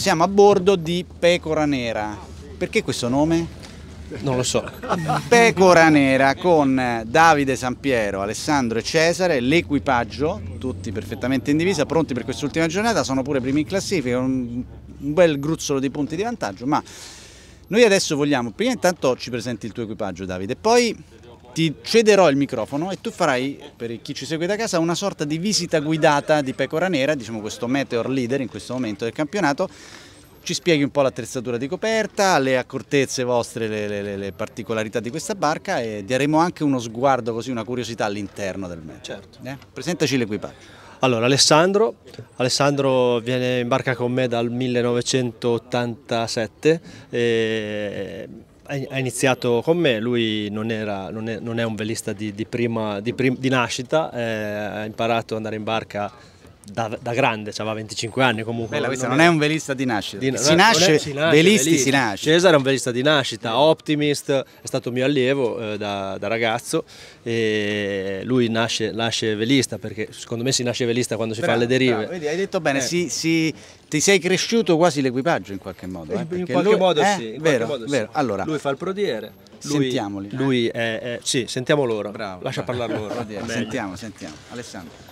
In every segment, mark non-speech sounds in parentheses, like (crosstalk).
Siamo a bordo di Pecora Nera. Perché questo nome? Non lo so. Pecora Nera con Davide Sampiero, Alessandro e Cesare, l'equipaggio, tutti perfettamente in divisa, pronti per quest'ultima giornata, sono pure primi in classifica, un, un bel gruzzolo di punti di vantaggio, ma noi adesso vogliamo, prima intanto ci presenti il tuo equipaggio Davide, e poi ti cederò il microfono e tu farai, per chi ci segue da casa, una sorta di visita guidata di Pecora Nera, diciamo questo meteor leader in questo momento del campionato, ci spieghi un po' l'attrezzatura di coperta, le accortezze vostre, le, le, le, particolarità di questa barca e daremo anche uno sguardo, così una curiosità all'interno del mezzo. Certo. Eh? Presentaci l'equipaggio. Allora, Alessandro. Alessandro, viene in barca con me dal 1987. E eh, ha iniziato con me, lui non, era, non, è, non è, un velista di, di, prima, di, prim, di nascita, eh, ha imparato ad andare in barca da, da grande, cioè, aveva 25 anni comunque. Bella, questa non, non è... un velista di nascita. Di, si, è, nasce, è, si, nasce, velisti, velisti, si nasce. Cesare è un velista di nascita, Optimist, è stato mio allievo eh, da, da, ragazzo e lui nasce, nasce, velista perché secondo me si nasce velista quando si bravo, fa le derive. Bravo, vedi, hai detto bene, eh. si, si, ti sei cresciuto quasi l'equipaggio in qualche modo. Eh, eh in qualche lui, modo eh, sì, in vero, modo vero. Sì. Allora, lui fa il prodiere. Lui, Sentiamoli. Eh. Lui è, è, sì, sentiamo loro. Bravo, Lascia bravo. parlare loro. sentiamo, sentiamo. Alessandro.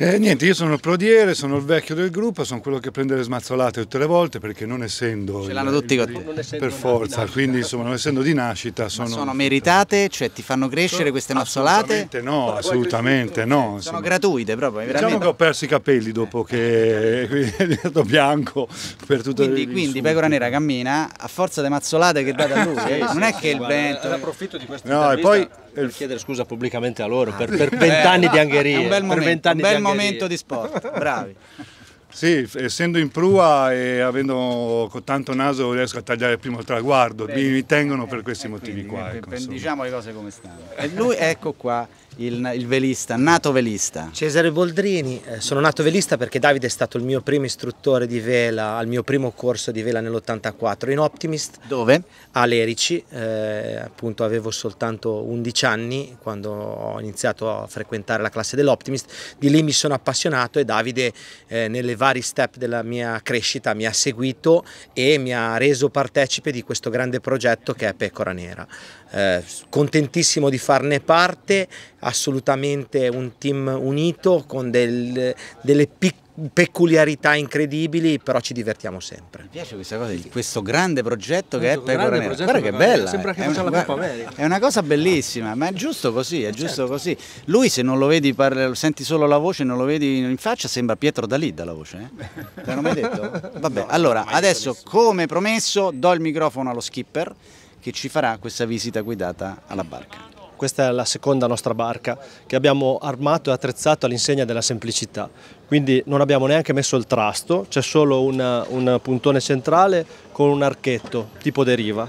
Eh, niente, io sono il prodiere, sono il vecchio del gruppo, sono quello che prende le smazzolate tutte le volte perché non essendo... Ce l'hanno tutti con te. Per forza, quindi insomma non essendo di nascita sono... Ma sono meritate? Cioè ti fanno crescere queste mazzolate? Assolutamente no, assolutamente no. Sono gratuite proprio, diciamo veramente. Diciamo che ho perso i capelli dopo che eh. (laughs) è diventato bianco per tutto quindi, il Quindi Pecora Nera cammina a forza delle mazzolate che dà da lui, (laughs) eh. sì, non è che il vento... Approfitto di questa no, e poi... per chiedere scusa pubblicamente a loro per (laughs) eh. vent'anni di angheria. Un bel momento, per momento di sport, bravi. (laughs) Sì, essendo in prua e avendo con tanto naso riesco a tagliare il primo traguardo, Beh, mi, mi tengono per eh, questi eh, motivi quindi, qua. Ecco, diciamo le cose come stanno. E lui ecco qua, il, il, velista, nato velista? Cesare Boldrini, eh, sono nato velista perché Davide è stato il mio primo istruttore di vela, al mio primo corso di vela nell'84 in Optimist. Dove? A Lerici, eh, appunto avevo soltanto 11 anni quando ho iniziato a frequentare la classe dell'Optimist, di lì mi sono appassionato e Davide eh, nelle vari step della mia crescita mi ha seguito e mi ha reso partecipe di questo grande progetto che è Pecora Nera. Eh, contentissimo di farne parte, assolutamente un team unito con del, delle piccole peculiarità incredibili, però ci divertiamo sempre. Mi piace questa cosa, questo grande progetto questo che è Pecora Nera. Guarda che bella. Sembra che faccia la Coppa America. È una cosa bellissima, ma è giusto così, è eh, giusto certo. così. Lui se non lo vedi, parla, senti solo la voce, non lo vedi in faccia, sembra Pietro Dalì dalla voce. Eh? Te l'ho mai detto? (laughs) Vabbè, no, allora, adesso come promesso do il microfono allo skipper che ci farà questa visita guidata alla barca. Questa è la seconda nostra barca che abbiamo armato e attrezzato all'insegna della semplicità. Quindi non abbiamo neanche messo il trasto, c'è solo una, un puntone centrale con un archetto tipo deriva.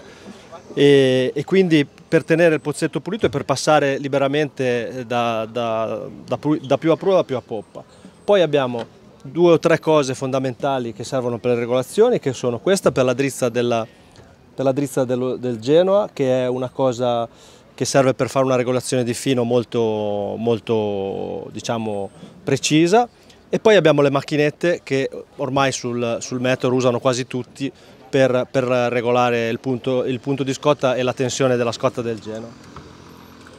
E, e, quindi per tenere il pozzetto pulito e per passare liberamente da, da, da, da più a prua a più a poppa. Poi abbiamo due o tre cose fondamentali che servono per le regolazioni, che sono questa per la drizza, della, per la drizza del, del Genoa, che è una cosa che serve per fare una regolazione di fino molto, molto diciamo, precisa e poi abbiamo le macchinette che ormai sul, sul Meteor usano quasi tutti per, per regolare il punto, il punto, di scotta e la tensione della scotta del geno.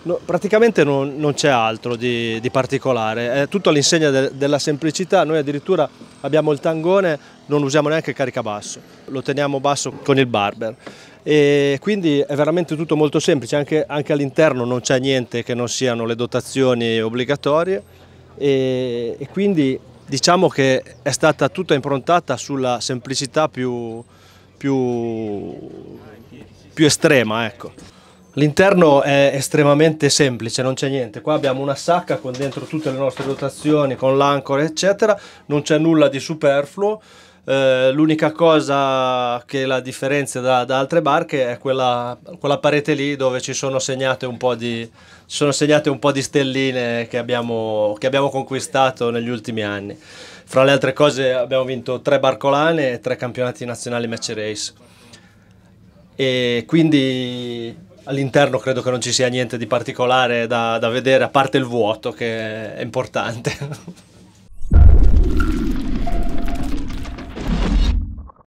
No, praticamente non, non c'è altro di, di, particolare, è tutto all'insegna de, della semplicità, noi addirittura abbiamo il tangone, non usiamo neanche il caricabasso, lo teniamo basso con il barber e quindi è veramente tutto molto semplice, anche, anche all'interno non c'è niente che non siano le dotazioni obbligatorie e, e, quindi diciamo che è stata tutta improntata sulla semplicità più, più, più estrema. Ecco. L'interno è estremamente semplice, non c'è niente. Qua abbiamo una sacca con dentro tutte le nostre dotazioni, con l'ancora, eccetera. Non c'è nulla di superfluo. Eh, l'unica cosa che la differenzia da, da altre barche è quella, quella, parete lì dove ci sono segnate un po' di, un po di stelline che abbiamo, che abbiamo conquistato negli ultimi anni. Fra le altre cose abbiamo vinto tre barcolane e tre campionati nazionali match race. E quindi all'interno credo che non ci sia niente di particolare da, da vedere, a parte il vuoto che è importante. (laughs)